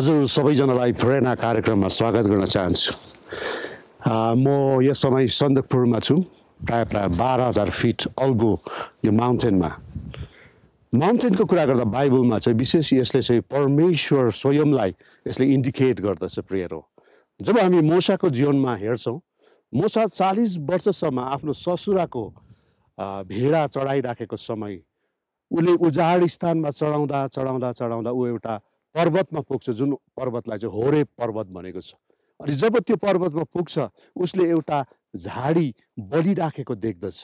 हजुर सबैजनालाई प्रेरणा कार्यक्रममा स्वागत गर्न चाहन्छु म यस समय सन्दकपुरमा छु प्रायः प्रायः बाह्र हजार फिट अल्गो यो माउन्टेनमा माउन्टेनको कुरा गर्दा बाइबलमा चाहिँ विशेष यसले चाहिँ परमेश्वर स्वयंलाई यसले इन्डिकेट गर्दछ प्रेयर हो जब हामी मोसाको जीवनमा हेर्छौँ मोसा चालिस वर्षसम्म आफ्नो ससुराको भेडा चढाइराखेको समय उसले उजाड स्थानमा चढाउँदा चढाउँदा चढाउँदा ऊ एउटा पर्वतमा पुग्छ जुन पर्वतलाई चाहिँ होरे पर्वत भनेको छ अनि जब त्यो पर्वतमा पुग्छ उसले एउटा झाडी बलिराखेको देख्दछ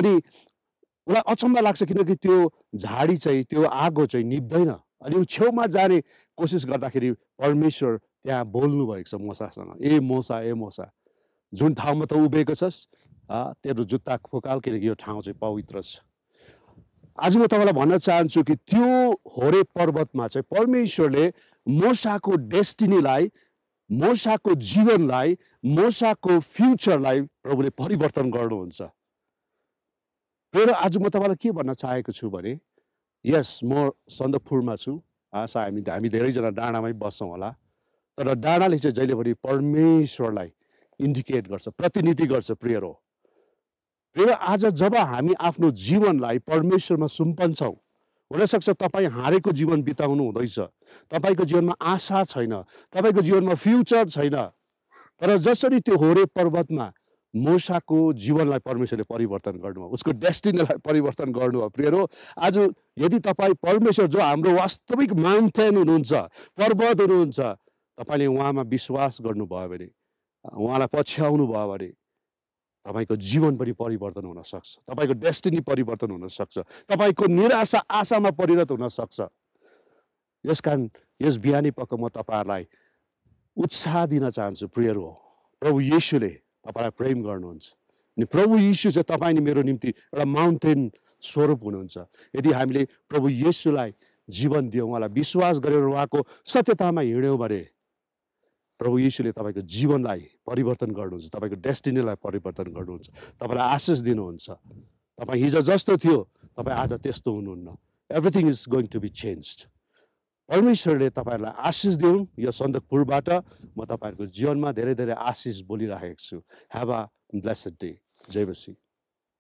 अनि उसलाई अचम्म लाग्छ किनकि त्यो झाडी चाहिँ त्यो आगो चाहिँ निप्दैन अनि ऊ छेउमा जाने कोसिस गर्दाखेरि परमेश्वर त्यहाँ बोल्नु भएको छ मसासँग ए मोसा ए मोसा जुन ठाउँमा त उभिएको छस् तेरो जुत्ता खोकाल किनकि यो ठाउँ चाहिँ पवित्र छ आज म तपाईँलाई भन्न चाहन्छु कि त्यो होरे पर्वतमा चाहिँ परमेश्वरले मोसाको डेस्टिनीलाई मोसाको जीवनलाई मोसाको फ्युचरलाई प्रभुले परिवर्तन गर्नुहुन्छ र आज म तपाईँलाई के भन्न चाहेको छु भने यस म सन्दकपुरमा छु आशा हामी हामी धेरैजना डाँडामै बस्छौँ होला तर डाँडाले चाहिँ जहिले पनि परमेश्वरलाई इन्डिकेट गर्छ प्रतिनिधि गर्छ प्रियर हो र आज जब हामी आफ्नो जीवनलाई परमेश्वरमा सुम्पन्छौँ हुनसक्छ तपाईँ हारेको जीवन बिताउनु हुँदैछ तपाईँको जीवनमा आशा छैन तपाईँको जीवनमा फ्युचर छैन तर जसरी त्यो होरे पर्वतमा मोसाको जीवनलाई परमेश्वरले परिवर्तन गर्नुभयो उसको डेस्टिनीलाई परिवर्तन गर्नुभयो प्रियहरू आज यदि तपाईँ परमेश्वर जो हाम्रो वास्तविक माउन्टेन हुनुहुन्छ पर्वत हुनुहुन्छ तपाईँले उहाँमा विश्वास गर्नुभयो भने उहाँलाई पछ्याउनु भयो भने तपाईँको जीवन पनि परिवर्तन हुनसक्छ तपाईँको डेस्टिनी परिवर्तन हुनसक्छ तपाईँको निराशा आशामा परिणत हुनसक्छ यस कारण यस बिहानी पक्क म तपाईँहरूलाई उत्साह दिन चाहन्छु प्रियर हो प्रभु यीशुले तपाईँलाई प्रेम गर्नुहुन्छ अनि प्रभु यीशु चाहिँ तपाईँ नि मेरो निम्ति एउटा माउन्टेन स्वरूप हुनुहुन्छ यदि हामीले प्रभु यीशुलाई जीवन दियौँ उहाँलाई विश्वास गरेर उहाँको सत्यतामा हिँड्यौँ भने प्रभु यीशुले तपाईँको जीवनलाई परिवर्तन गर्नुहुन्छ तपाईँको डेस्टिनीलाई परिवर्तन गर्नुहुन्छ तपाईँलाई आशिष दिनुहुन्छ तपाईँ हिजो जस्तो थियो तपाईँ आज त्यस्तो हुनुहुन्न everything is going to be change परमेश्वरले तपाईँहरूलाई आशिष दिउन् यो सन्दकपुरबाट म तपाईँहरूको जीवनमा धेरै धेरै आशिष बोलिराखेको छु हेभ अ ब्लेसेड डे जय बसी